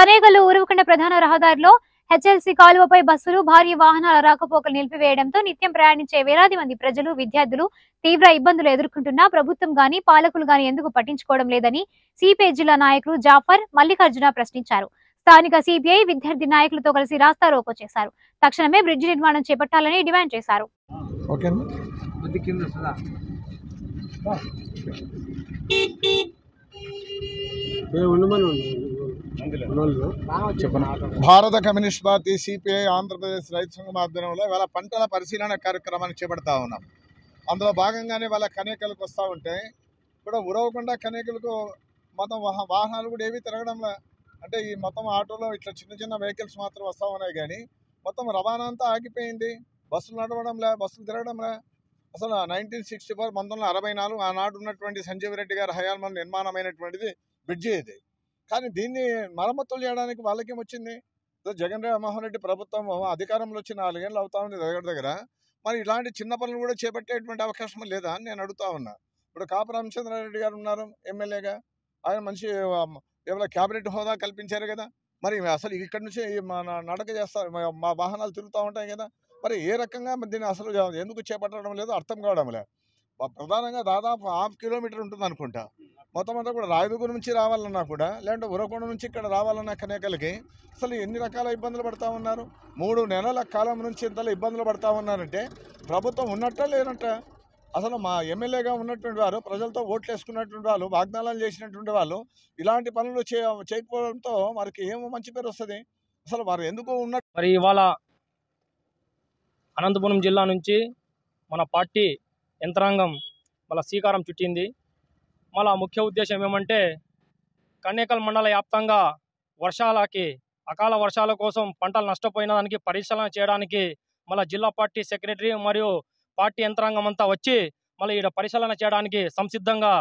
పనేగల్లు ఉరువకొండ ప్రధాన రహదారిలో హెచ్ఎల్సీ కాలువపై బస్సులు భారీ వాహనాల రాకపోకలు నిలిపివేయడంతో నిత్యం ప్రయాణించే వేలాది మంది ప్రజలు విద్యార్థులు తీవ్ర ఇబ్బందులు ఎదుర్కొంటున్నా ప్రభుత్వం గాని పాలకులు గాని ఎందుకు పట్టించుకోవడం లేదని సిపిఐ జిల్లా నాయకులు జాఫర్ మల్లికార్జున ప్రశ్నించారు స్థానిక సిపిఐ విద్యార్థి నాయకులతో కలిసి రాస్తారోకో చేశారు తక్షణమే బ్రిడ్జి నిర్మాణం చేపట్టాలని డిమాండ్ చేశారు ఏ భారత కమ్యూనిస్ట్ పార్టీ సిపిఐ ఆంధ్రప్రదేశ్ రైతు సంఘం ఆధ్వర్యంలో ఇవాళ పంటల పరిశీలన కార్యక్రమాన్ని చేపడతా ఉన్నాం అందులో భాగంగానే వాళ్ళ కనేకలకు వస్తూ ఉంటే ఇప్పుడు ఉరవకుండా కనేకలకు మొత్తం వాహనాలు కూడా ఏవి తిరగడంలా అంటే ఈ మొత్తం ఆటోలో ఇట్లా చిన్న చిన్న వెహికల్స్ మాత్రం వస్తూ ఉన్నాయి కానీ మొత్తం రవాణా అంతా ఆగిపోయింది బస్సులు నడవడంలే బస్సులు తిరగడంలే అసలు నైన్టీన్ సిక్స్టీ ఫోర్ పంతొమ్మిది వందల అరవై నాలుగు ఆనాడు ఉన్నటువంటి సంజీవ్ రెడ్డి గారి హయాంలో నిర్మాణమైనటువంటిది బ్రిడ్జి ఇది కానీ దీన్ని మరమ్మతులు చేయడానికి వచ్చింది జగన్ మోహన్ రెడ్డి ప్రభుత్వం అధికారంలో వచ్చి నాలుగేళ్ళు అవుతా ఉంది దగ్గర దగ్గర మరి ఇలాంటి చిన్న పనులు కూడా చేపట్టేటువంటి అవకాశం లేదా అని నేను అడుగుతా ఉన్నా ఇప్పుడు కాపు రామచంద్రారెడ్డి గారు ఉన్నారు ఎమ్మెల్యేగా ఆయన మంచి ఏమైనా క్యాబినెట్ హోదా కల్పించారు కదా మరి అసలు ఇక్కడ నుంచి మన నడక చేస్తారు మా వాహనాలు తిరుగుతూ ఉంటాయి కదా మరి ఏ రకంగా దీన్ని అసలు ఎందుకు చేపట్టడం లేదు అర్థం కావడం లేదు ప్రధానంగా దాదాపు హాఫ్ కిలోమీటర్ ఉంటుంది అనుకుంటా మొత్తం అంతా కూడా రాయదుర్గం నుంచి రావాలన్నా కూడా లేదంటే ఉరకొండ నుంచి ఇక్కడ రావాలన్నా కనేకలకి అసలు ఎన్ని రకాల ఇబ్బందులు పడతా ఉన్నారు మూడు నెలల కాలం నుంచి ఇంతలో ఇబ్బందులు పడతా ఉన్నారంటే ప్రభుత్వం ఉన్నట్ట లేనట్ట అసలు మా ఎమ్మెల్యేగా ఉన్నటువంటి వారు ప్రజలతో ఓట్లు వేసుకున్నటువంటి వాళ్ళు వాగ్దానాలు చేసినటువంటి వాళ్ళు ఇలాంటి పనులు చే చేయకపోవడంతో వారికి ఏమో మంచి పేరు వస్తుంది అసలు వారు ఎందుకు ఉన్న మరి ఇవాళ అనంతపురం జిల్లా నుంచి మన పార్టీ యంత్రాంగం వాళ్ళ శ్రీకారం చుట్టింది మళ్ళా ముఖ్య ఉద్దేశం ఏమంటే కన్నేకల్ మండల వ్యాప్తంగా వర్షాలకి అకాల వర్షాల కోసం పంటలు నష్టపోయిన దానికి పరిశీలన చేయడానికి మళ్ళీ జిల్లా పార్టీ సెక్రటరీ మరియు పార్టీ యంత్రాంగం అంతా వచ్చి మళ్ళీ ఈడ పరిశీలన చేయడానికి సంసిద్ధంగా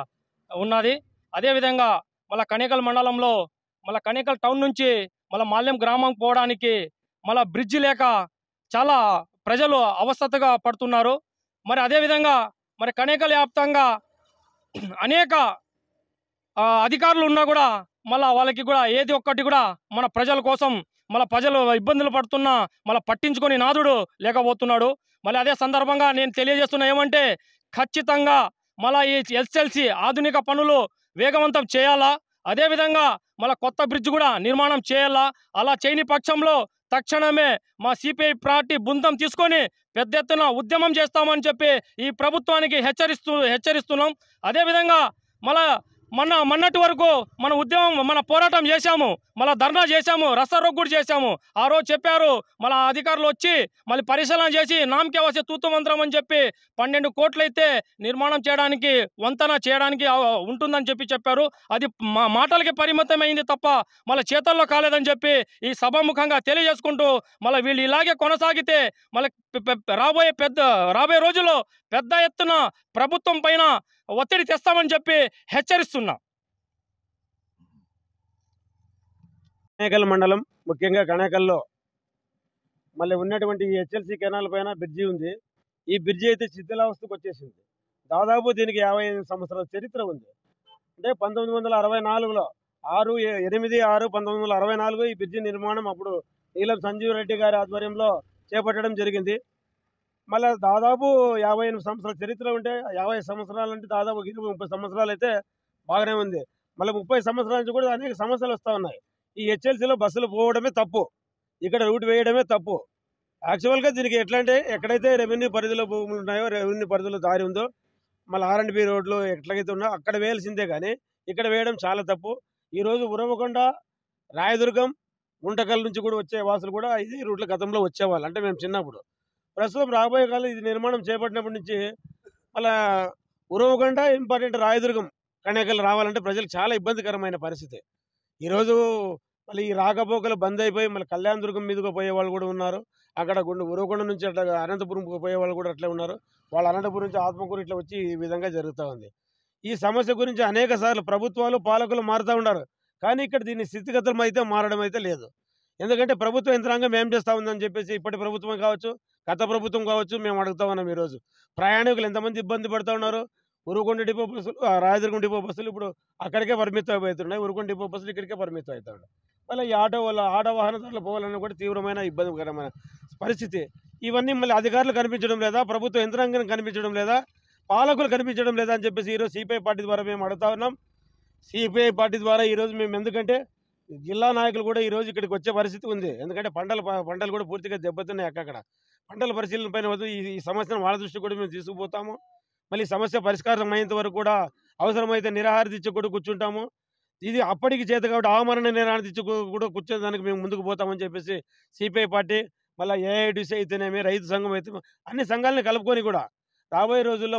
ఉన్నది అదేవిధంగా మళ్ళా కనేకల్ మండలంలో మళ్ళీ కనేకల్ టౌన్ నుంచి మళ్ళీ మాల్యం గ్రామం పోవడానికి మళ్ళీ బ్రిడ్జ్ లేక చాలా ప్రజలు అవస్థతగా పడుతున్నారు మరి అదేవిధంగా మరి కనేకల్ వ్యాప్తంగా అనేక అధికారులు ఉన్నా కూడా మళ్ళీ వాళ్ళకి కూడా ఏది ఒక్కటి కూడా మన ప్రజల కోసం మళ్ళీ ప్రజలు ఇబ్బందులు పడుతున్నా మళ్ళీ పట్టించుకొని నాదుడు లేకపోతున్నాడు మళ్ళీ అదే సందర్భంగా నేను తెలియజేస్తున్నా ఏమంటే ఖచ్చితంగా మళ్ళీ ఈ ఎస్ఎల్సి ఆధునిక పనులు వేగవంతం చేయాలా అదేవిధంగా మళ్ళీ కొత్త బ్రిడ్జ్ కూడా నిర్మాణం చేయాలా అలా చేయని పక్షంలో తక్షణమే మా సిపిఐ పార్టీ బృందం తీసుకొని పెద్ద ఎత్తున ఉద్యమం చేస్తామని చెప్పి ఈ ప్రభుత్వానికి హెచ్చరిస్తూ హెచ్చరిస్తున్నాం అదేవిధంగా మళ్ళా మొన్న మొన్నటి వరకు మన ఉద్యమం మన పోరాటం చేశాము మళ్ళీ ధర్నా చేశాము కూడా చేశాము ఆ రోజు చెప్పారు మళ్ళీ అధికారులు వచ్చి మళ్ళీ పరిశీలన చేసి నామకే వసే తూతుమంత్రం అని చెప్పి పన్నెండు అయితే నిర్మాణం చేయడానికి వంతన చేయడానికి ఉంటుందని చెప్పి చెప్పారు అది మా మాటలకి పరిమితమైంది తప్ప మళ్ళీ చేతల్లో కాలేదని చెప్పి ఈ సభాముఖంగా తెలియజేసుకుంటూ మళ్ళీ వీళ్ళు ఇలాగే కొనసాగితే మళ్ళీ రాబోయే పెద్ద రాబోయే రోజుల్లో పెద్ద ఎత్తున ప్రభుత్వం పైన ఒత్తిడి తెస్తామని చెప్పి హెచ్చరిస్తున్నా కణేకల్ మండలం ముఖ్యంగా కణేకల్లో మళ్ళీ ఉన్నటువంటి హెచ్ఎల్సీ కెనాల్ పైన బ్రిడ్జి ఉంది ఈ బ్రిడ్జి అయితే శిథిలావస్థకు వచ్చేసింది దాదాపు దీనికి యాభై సంవత్సరాల చరిత్ర ఉంది అంటే పంతొమ్మిది వందల అరవై నాలుగులో ఆరు ఎనిమిది ఆరు పంతొమ్మిది వందల అరవై నాలుగు ఈ బ్రిడ్జి నిర్మాణం అప్పుడు నీలం సంజీవ్ రెడ్డి గారి ఆధ్వర్యంలో చేపట్టడం జరిగింది మళ్ళీ దాదాపు యాభై సంవత్సరాల చరిత్ర ఉంటే యాభై సంవత్సరాలు అంటే దాదాపు ఇరవై ముప్పై సంవత్సరాలు అయితే బాగానే ఉంది మళ్ళీ ముప్పై సంవత్సరాల నుంచి కూడా అనేక సమస్యలు వస్తూ ఉన్నాయి ఈ హెచ్ఎల్సీలో బస్సులు పోవడమే తప్పు ఇక్కడ రూట్ వేయడమే తప్పు యాక్చువల్గా దీనికి ఎట్లా అంటే ఎక్కడైతే రెవెన్యూ పరిధిలో భూములు ఉన్నాయో రెవెన్యూ పరిధిలో దారి ఉందో మళ్ళీ ఆర్ అండ్ బి రోడ్లు ఎట్లాగైతే ఉన్నా అక్కడ వేయాల్సిందే కానీ ఇక్కడ వేయడం చాలా తప్పు ఈరోజు ఉరవకొండ రాయదుర్గం గుంటకల్ నుంచి కూడా వచ్చే వాసులు కూడా ఇదే రూట్లో గతంలో వచ్చేవాళ్ళు అంటే మేము చిన్నప్పుడు ప్రస్తుతం రాబోయే కాలం ఇది నిర్మాణం చేపట్టినప్పటి నుంచి మళ్ళా ఉరవగండ ఇంపార్టెంట్ రాయదుర్గం కనేకలు రావాలంటే ప్రజలు చాలా ఇబ్బందికరమైన పరిస్థితి ఈరోజు మళ్ళీ ఈ రాకపోకలు బంద్ అయిపోయి మళ్ళీ కళ్యాణ దుర్గం మీదుగా పోయే వాళ్ళు కూడా ఉన్నారు అక్కడ గుండు ఉరవకొండ నుంచి అట్లా అనంతపురం పోయే వాళ్ళు కూడా అట్లే ఉన్నారు వాళ్ళు అనంతపురం నుంచి ఆత్మకూరు ఇట్లా వచ్చి ఈ విధంగా జరుగుతూ ఉంది ఈ సమస్య గురించి అనేక ప్రభుత్వాలు పాలకులు మారుతూ ఉన్నారు కానీ ఇక్కడ దీని స్థితిగతులు అయితే మారడం అయితే లేదు ఎందుకంటే ప్రభుత్వ యంత్రాంగం ఏం చేస్తూ ఉందని చెప్పేసి ఇప్పటి ప్రభుత్వం కావచ్చు గత ప్రభుత్వం కావచ్చు మేము అడుగుతా ఉన్నాం ఈరోజు ప్రయాణికులు ఎంతమంది ఇబ్బంది పడుతూ ఉన్నారు ఉరుకొండ డిపో బస్సులు రాజదుర్గం డిపో బస్సులు ఇప్పుడు అక్కడికే పరిమితం అయిపోతున్నాయి ఉరుకొండ డిపో బస్సులు ఇక్కడికే పరిమితం ఉన్నాయి మళ్ళీ ఆటో వల్ల ఆటో వాహనదారులు పోవాలన్నా కూడా తీవ్రమైన ఇబ్బందికరమైన పరిస్థితి ఇవన్నీ మళ్ళీ అధికారులు కనిపించడం లేదా ప్రభుత్వ యంత్రాంగం కనిపించడం లేదా పాలకులు కనిపించడం లేదా అని చెప్పేసి ఈరోజు సిపిఐ పార్టీ ద్వారా మేము అడుగుతా ఉన్నాం సిపిఐ పార్టీ ద్వారా ఈరోజు మేము ఎందుకంటే జిల్లా నాయకులు కూడా ఈరోజు ఇక్కడికి వచ్చే పరిస్థితి ఉంది ఎందుకంటే పంటలు పంటలు కూడా పూర్తిగా దెబ్బతున్నాయి అక్కడ పంటల పరిశీలన పైన ఈ సమస్యను వాళ్ళ దృష్టి కూడా మేము తీసుకుపోతాము మళ్ళీ సమస్య పరిష్కారం అయ్యేంత వరకు కూడా అవసరమైతే నిరాహార దీక్ష కూడా కూర్చుంటాము ఇది అప్పటికి చేత కాబట్టి ఆమరణ నిరాహార దీక్ష కూడా కూర్చోదానికి మేము ముందుకు పోతామని చెప్పేసి సిపిఐ పార్టీ మళ్ళీ ఏఐడిసి అయితేనేమి రైతు సంఘం అయితే అన్ని సంఘాలని కలుపుకొని కూడా రాబోయే రోజుల్లో